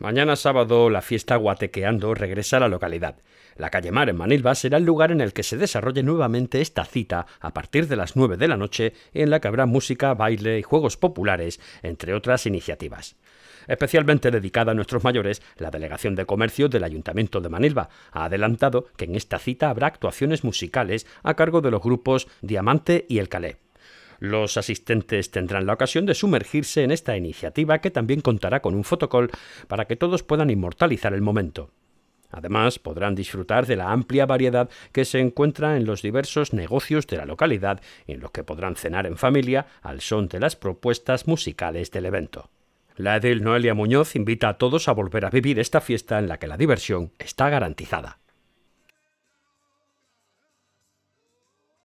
Mañana sábado la fiesta Guatequeando regresa a la localidad. La calle Mar en Manilva será el lugar en el que se desarrolle nuevamente esta cita a partir de las 9 de la noche en la que habrá música, baile y juegos populares, entre otras iniciativas. Especialmente dedicada a nuestros mayores, la Delegación de Comercio del Ayuntamiento de Manilva ha adelantado que en esta cita habrá actuaciones musicales a cargo de los grupos Diamante y El Calé. Los asistentes tendrán la ocasión de sumergirse en esta iniciativa que también contará con un fotocall para que todos puedan inmortalizar el momento. Además, podrán disfrutar de la amplia variedad que se encuentra en los diversos negocios de la localidad, en los que podrán cenar en familia al son de las propuestas musicales del evento. La edil Noelia Muñoz invita a todos a volver a vivir esta fiesta en la que la diversión está garantizada.